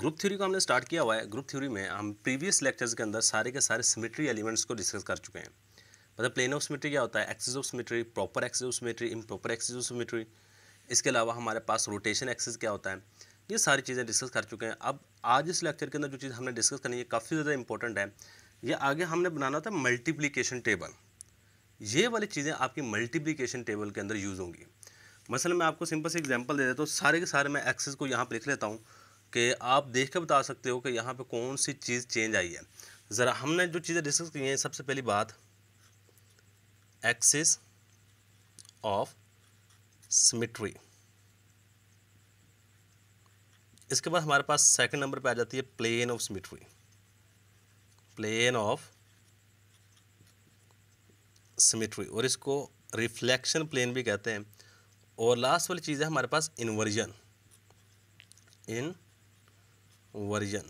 group theory को हमने start किया हुआ है ग्रुप थ्योरी में हम प्रीवियस लेक्चर्स के अंदर सारे के सारे सिमेट्री एलिमेंट्स को डिस्कस कर चुके हैं मतलब प्लेन ऑफ सिमेट्री क्या होता है axis of symmetry proper axis of symmetry improper axis of symmetry इसके अलावा हमारे पास रोटेशन एक्सिस क्या होता है ये सारी चीज़ें डिस्कस कर चुके हैं अब आज इस लेक्चर के अंदर जो चीज़ हमने डिस्कस करनी है काफ़ी ज़्यादा इंपॉर्टेंट है ये आगे हमने बनाना था मल्टीप्लीकेशन टेबल ये वाली चीज़ें आपकी मल्टीप्लीकेशन टेबल के अंदर यूज़ होंगी मसलन मैं आपको सिंपल से एग्जांपल दे देता हूँ सारे के सारे मैं एक्सेस को यहाँ पर लिख लेता हूँ कि आप देख के बता सकते हो कि यहाँ पे कौन सी चीज़ चेंज आई है ज़रा हमने जो चीज़ें डिस्कस की हैं सबसे पहली बात एक्सिस ऑफ सिमिट्री इसके बाद हमारे पास सेकंड नंबर पे आ जाती है plane of symmetry plane of symmetry और इसको रिफ्लेक्शन प्लेन भी कहते हैं और लास्ट वाली चीज़ है हमारे पास इन्वर्जन इन वर्जन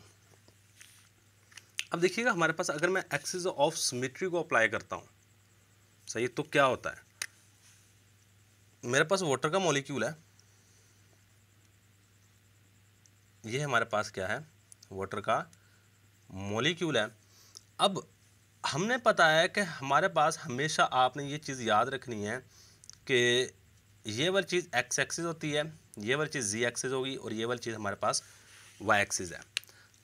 अब देखिएगा हमारे पास अगर मैं एक्सिस ऑफ सिमेट्री को अप्लाई करता हूँ सही तो क्या होता है मेरे पास वाटर का मॉलिक्यूल है ये हमारे पास क्या है वाटर का मॉलिक्यूल है अब हमने पता है कि हमारे पास हमेशा आपने ये चीज़ याद रखनी है कि ये वाली चीज़ एक्स एक्सिस होती है ये वाली चीज़ जी एक्सिस होगी और ये वाली चीज़ हमारे पास वाई एक्सिस है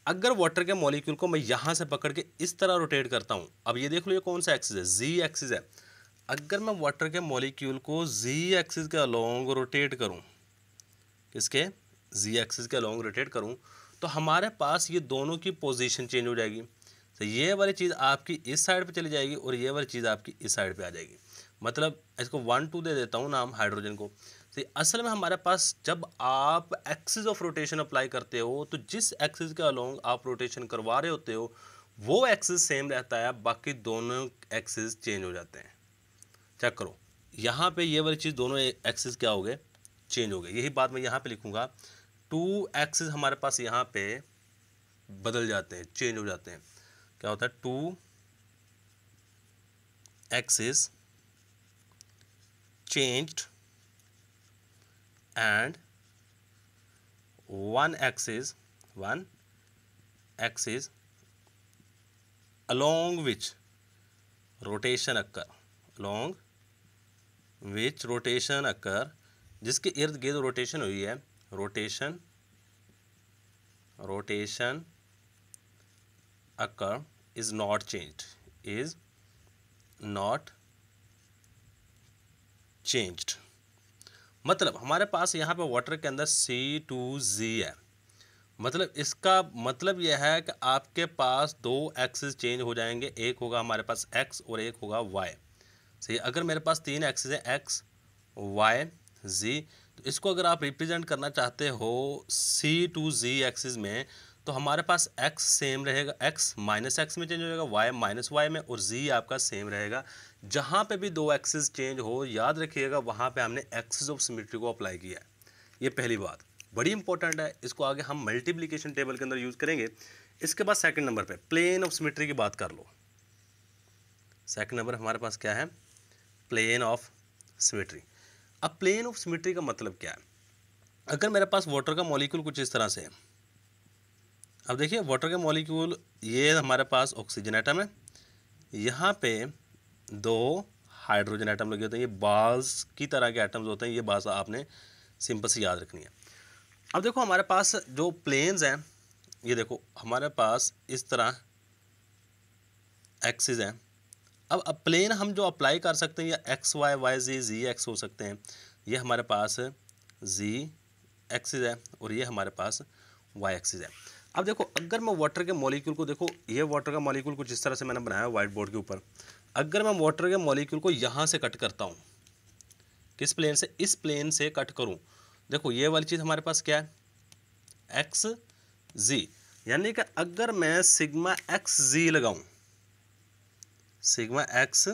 अगर वाटर के मॉलिक्यूल को मैं यहाँ से पकड़ के इस तरह रोटेट करता हूँ अब ये देख लो ये कौन सा एक्सिस है जी एक्सिस है अगर मैं वाटर के मॉलिक्यूल को जी एक्सिस के अलोंग रोटेट करूँ किसके जी एक्सिस के अलोंग रोटेट करूँ तो हमारे पास ये दोनों की पोजिशन चेंज हो जाएगी तो ये वाली चीज़ आपकी इस साइड पर चली जाएगी और ये वाली चीज़ आपकी इस साइड पर आ जाएगी मतलब इसको वन टू दे देता हूँ नाम हाइड्रोजन को तो असल में हमारे पास जब आप एक्सिस ऑफ रोटेशन अप्लाई करते हो तो जिस एक्सिस के अलोंग आप रोटेशन करवा रहे होते हो वो एक्सिस सेम रहता है बाकी दोनों एक्सिस चेंज हो जाते हैं चेक करो यहाँ पे ये वाली चीज़ दोनों एक्सिस क्या हो गए चेंज हो गए यही बात मैं यहाँ पे लिखूँगा टू एक्सिस हमारे पास यहाँ पे बदल जाते हैं चेंज हो जाते हैं क्या होता है two axis changed and one axis one axis along which rotation occur along which rotation occur जिसके इर्द गिर्द रोटेशन हुई है rotation rotation occur is not changed is not changed मतलब हमारे पास यहाँ पे वाटर के अंदर सी टू जी है मतलब इसका मतलब यह है कि आपके पास दो एक्सेस चेंज हो जाएंगे एक होगा हमारे पास एक्स और एक होगा वाई सही अगर मेरे पास तीन एक्सेस हैं एक्स वाई जी तो इसको अगर आप रिप्रेजेंट करना चाहते हो सी टू जी एक्सेस में तो हमारे पास एक्स सेम रहेगा एक्स माइनस एक्स में चेंज हो जाएगा वाई माइनस वाई में और जी आपका सेम रहेगा जहाँ पे भी दो एक्सेस चेंज हो याद रखिएगा वहाँ पे हमने एक्सेस ऑफ सिमेट्री को अप्लाई किया है ये पहली बात बड़ी इंपॉर्टेंट है इसको आगे हम मल्टीप्लीकेशन टेबल के अंदर यूज़ करेंगे इसके बाद सेकंड नंबर पे प्लेन ऑफ सिमेट्री की बात कर लो सेकंड नंबर हमारे पास क्या है प्लेन ऑफ सिमेट्री अब प्लेन ऑफ सिमेट्री का मतलब क्या है अगर मेरे पास वाटर का मॉलिक्यूल कुछ इस तरह से है अब देखिए वाटर का मॉलिक्यूल ये हमारे पास ऑक्सीजन आइटम है यहाँ पे दो हाइड्रोजन आइटम लगे होते हैं ये बाज की तरह के एटम्स होते हैं ये बात आपने सिंपल से याद रखनी है अब देखो हमारे पास जो प्लेन्स हैं ये देखो हमारे पास इस तरह एक्सिस हैं अब अब प्लेन हम जो अप्लाई कर सकते हैं या X Y Y Z Z X हो सकते हैं ये हमारे पास जी एक्सिस है और ये हमारे पास वाई एक्सिस है अब देखो अगर मैं वाटर के मॉलिक्यूल को देखो ये वाटर का मॉलिक्यूल कुछ इस तरह से मैंने बनाया वाइट बोर्ड के ऊपर अगर मैं वाटर के मॉलिक्यूल को यहाँ से कट करता हूँ किस प्लेन से इस प्लेन से कट करूँ देखो ये वाली चीज़ हमारे पास क्या है एक्स जी यानी कि अगर मैं सिग्मा एक्स जी लगाऊँ सिग्मा एक्स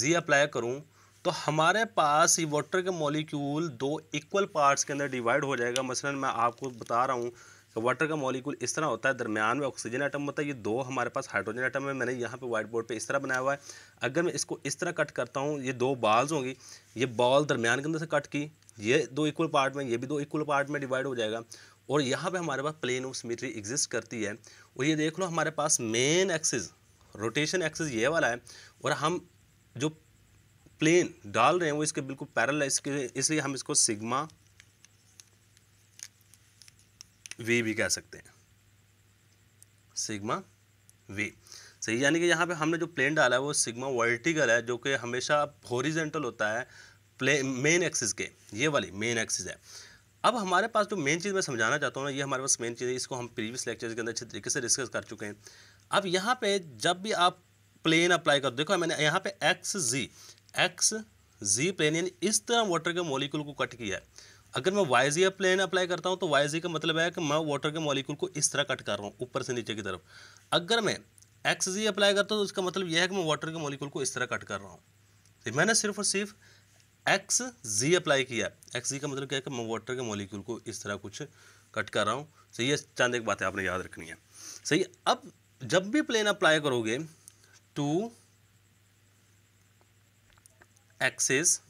जी अप्लाई करूँ तो हमारे पास ये वाटर के मॉलिक्यूल दो इक्वल पार्ट्स के अंदर डिवाइड हो जाएगा मसलन मैं आपको बता रहा हूँ वाटर तो का मॉलिक्यूल इस तरह होता है दरमियान में ऑक्सीजन आइटम होता है ये दो हमारे पास हाइड्रोजन आइटम है मैंने यहाँ पे व्हाइट बोर्ड पे इस तरह बनाया हुआ है अगर मैं इसको इस तरह कट करता हूँ ये दो बॉल्स होंगी ये बॉल दरमियान के अंदर से कट की ये दो इक्वल पार्ट में ये भी दो इक्वल पार्ट में डिवाइड हो जाएगा और यहाँ पर हमारे पास प्लेन ऑफ सिमिट्री एग्जिस्ट करती है और ये देख लो हमारे पास मेन एक्सिस रोटेशन एक्सिस ये वाला है और हम जो प्लेन डाल रहे हैं वो इसके बिल्कुल पैरल है इसके इसलिए हम इसको सिग्मा वे भी कह सकते हैं सिग्मा वे सही यानी कि यहाँ पे हमने जो प्लेन डाला है वो सिग्मा वर्टिकल है जो कि हमेशा होरिजेंटल होता है प्ले मेन एक्सिस के ये वाली मेन एक्सिस है अब हमारे पास जो मेन चीज़ मैं समझाना चाहता हूँ ना ये हमारे पास मेन चीज़ है इसको हम प्रीवियस लेक्चर्स के अंदर अच्छे तरीके से डिस्कस कर चुके हैं अब यहाँ पे जब भी आप प्लेन अप्लाई कर देखो मैंने यहाँ पे X Z X Z plane यानी इस तरह वाटर के मोलिकुल को कट किया है अगर मैं वाई जी प्लेन अप्लाई करता हूँ तो वाई जी का मतलब है कि मैं वाटर के मॉलिक्यूल को इस तरह कट कर रहा हूँ ऊपर से नीचे की तरफ अगर मैं एक्स जी अप्लाई करता हूँ तो इसका मतलब यह है कि मैं वाटर के मॉलिक्यूल को इस तरह कट कर रहा हूँ तो मैंने सिर्फ और सिर्फ एक्स जी अप्लाई किया एक्स जी का मतलब क्या है कि मैं वाटर के मॉलिक्यूल को इस तरह कुछ कट कर रहा हूँ सही है चंद एक बातें आपने याद रखनी है सही अब जब भी प्लेन अप्लाई करोगे टू एक्सेस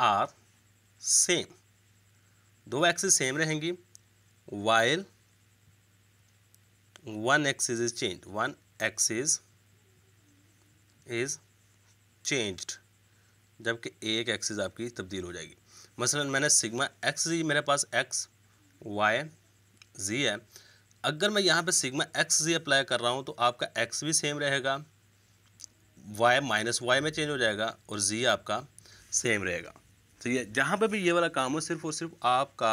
आर सेम दो एक्सिस सेम रहेंगी while one axis is change one axis is changed जबकि एक एक्सिस आपकी तब्दील हो जाएगी मसलन मैंने सिग्मा एक्स जी मेरे पास एक्स वाई जी है अगर मैं यहाँ पे सिग्मा एक्स जी अप्लाई कर रहा हूँ तो आपका एक्स भी सेम रहेगा वाई माइनस वाई में चेंज हो जाएगा और जी आपका सेम रहेगा तो है जहाँ पे भी ये वाला काम हो सिर्फ और सिर्फ आपका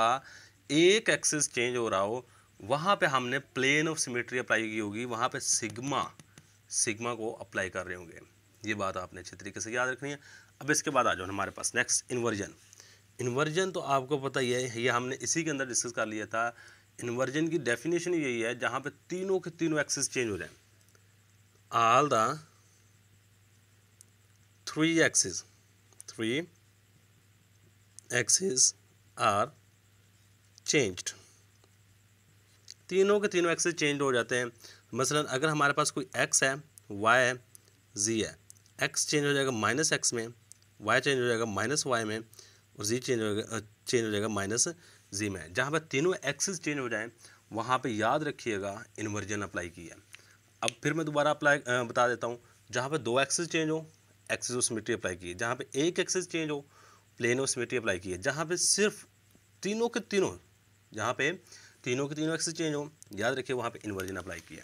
एक एक्सेस चेंज हो रहा हो वहाँ पे हमने प्लेन ऑफ सिमेट्री अप्लाई की होगी वहाँ पे सिग्मा सिग्मा को अप्लाई कर रहे होंगे ये बात आपने अच्छे तरीके से याद रखनी है अब इसके बाद आ जाओ हमारे पास नेक्स्ट इन्वर्जन इन्वर्जन तो आपको पता ही है ये हमने इसी के अंदर डिस्कस कर लिया था इन्वर्जन की डेफिनेशन यही है जहाँ पे तीनों के तीनों एक्सेस चेंज हो जाए all the three axes three axis are changed तीनों के तीनों एक्सेस चेंज हो जाते हैं मसलन अगर हमारे पास कोई एक्स है वाई है जी है एक्स चेंज हो जाएगा माइनस एक्स में वाई चेंज हो जाएगा माइनस वाई में और जी चेंज हो जाएगा चेंज हो जाएगा माइनस जी में जहाँ पर तीनों एक्सेस चेंज हो जाएँ वहाँ पर याद रखिएगा इन्वर्जन अप्लाई की है अब फिर मैं दोबारा अप्लाई बता देता हूँ जहाँ पर दो एक्सेस चेंज हो एक्सेस उस मिट्टी अप्लाई की है जहाँ पर एक एक्सेस चेंज हो प्लेन ऑफ सिमेट्री अप्लाई की है जहाँ पे सिर्फ तीनों के तीनों जहाँ पे तीनों के तीनों एक्स चेंज हो याद रखिए वहाँ पे इन्वर्जन अप्लाई किया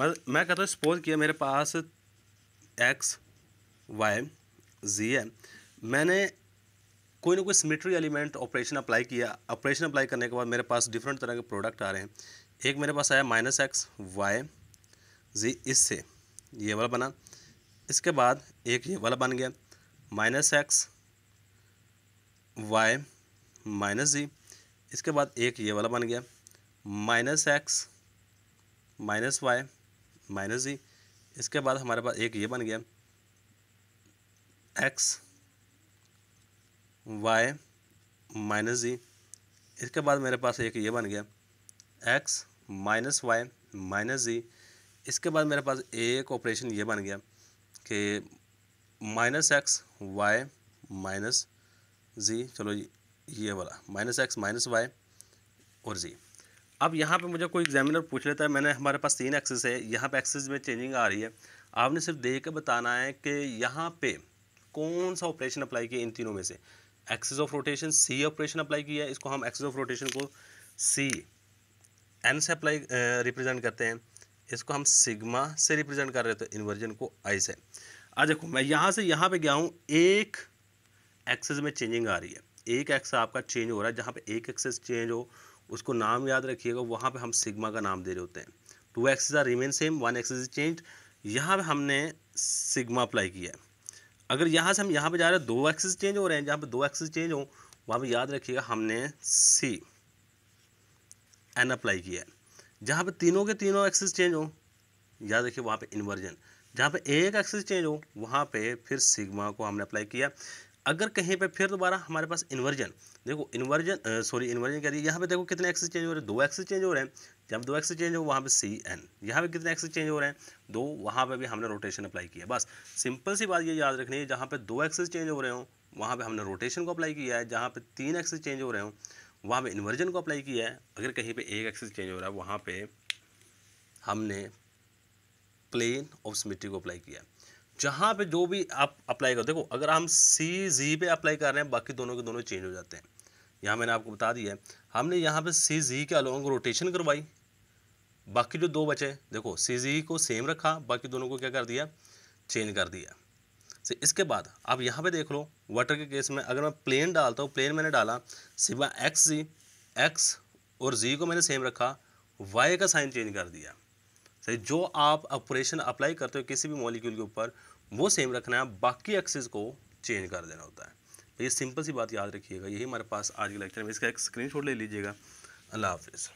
मतलब मैं कहता हूँ सपोज किया मेरे पास एक्स वाई जी है मैंने कोई ना कोई सिमेट्री एलिमेंट ऑपरेशन अप्लाई किया ऑपरेशन अप्लाई करने के बाद मेरे पास डिफरेंट तरह के प्रोडक्ट आ रहे हैं एक मेरे पास आया माइनस एक्स वाई जी इससे ये वाला बना इसके बाद एक ये वाला बन गया minus X Y minus Z इसके बाद एक ये वाला बन गया minus X minus Y minus Z इसके बाद हमारे पास एक ये बन गया एक्स वाई माइनस जी इसके बाद मेरे पास एक ये बन गया X minus Y minus Z इसके बाद मेरे पास एक ऑपरेशन ये बन गया कि minus X Y minus Z चलो जी ये वाला माइनस एक्स माइनस वाई और जी अब यहाँ पे मुझे कोई एग्जामिनर पूछ लेता है मैंने हमारे पास तीन एक्सेस है यहाँ पे एक्सेस में चेंजिंग आ रही है आपने सिर्फ देख के बताना है कि यहाँ पे कौन सा ऑपरेशन अप्लाई किया इन तीनों में से axes of rotation C operation apply किया है इसको हम एक्सेस ऑफ रोटेशन को सी एन से अप्लाई रिप्रेजेंट करते हैं इसको हम सिग्मा से रिप्रेजेंट कर रहे थे इन्वर्जन तो को आई से आज देखो मैं यहाँ से यहाँ पे गया हूँ एक एक्सेस में चेंजिंग आ रही है एक एक्स आपका चेंज हो रहा है जहाँ पे एक एक्सेस चेंज हो उसको नाम याद रखिएगा वहाँ पे हम सिग्मा का नाम दे रहे होते हैं two axes are remain same one axes is change यहाँ पे हमने सिग्मा अप्लाई किया है अगर यहाँ से हम यहाँ पे जा रहे हैं दो एक्सेस चेंज हो रहे हैं जहाँ पे दो एक्सेस चेंज हो वहाँ पर याद रखिएगा हमने सी एन अप्लाई किया है जहाँ पे तीनों के तीनों एक्सेस चेंज हो याद रखिए वहाँ पर इन्वर्जन जहाँ पे एक एक्सेस चेंज हो वहाँ पे फिर सिग्मा को हमने अप्लाई किया अगर कहीं पे फिर दोबारा हमारे पास इन्वर्जन देखो इन्वर्जन सॉरी इन्वर्जन कह रही है यहाँ पे देखो कितने एक्सेस चेंज हो रहे हैं दो एक्सेस चेंज हो रहे हैं जब दो एक्सेस चेंज हो वहाँ पे सी एन यहाँ पे कितने एक्सेस चेंज हो रहे हैं दो वहाँ पे भी हमने रोटेशन अप्लाई किया बस सिंपल सी बात ये याद रखनी है जहाँ पर दो एक्सेस चेंज हो रहे हो वहाँ पर हमने रोटेशन को अप्लाई किया है जहाँ पर तीन एक्सेस चेंज हो रहे हो वहाँ पर इन्वर्जन को अप्लाई किया है अगर कहीं पर एक एक्सेस चेंज हो रहा है वहाँ पर हमने प्लेन ऑफ सिमेट्री को अप्लाई किया है जहाँ पे जो भी आप अप्लाई करो देखो अगर हम सी जी पे अप्लाई कर रहे हैं बाकी दोनों के दोनों चेंज हो जाते हैं यहाँ मैंने आपको बता दिया है हमने यहाँ पे सी जी के अलोंग रोटेशन करवाई बाकी जो दो बचे देखो सी जी को सेम रखा बाकी दोनों को क्या कर दिया चेंज कर दिया से इसके बाद आप यहाँ पे देख लो वाटर के केस में अगर मैं प्लेन डालता हूँ प्लेन मैंने डाला सिवा एक्स जी एक्स और जी को मैंने सेम रखा वाई का साइन चेंज कर दिया सही जो आप ऑपरेशन अप्लाई करते हो किसी भी मॉलिक्यूल के ऊपर वो सेम रखना है बाकी एक्सेस को चेंज कर देना होता है तो ये सिंपल सी बात याद रखिएगा यही हमारे पास आज के लेक्चर में इसका एक स्क्रीनशॉट ले लीजिएगा अल्लाह हाफिज़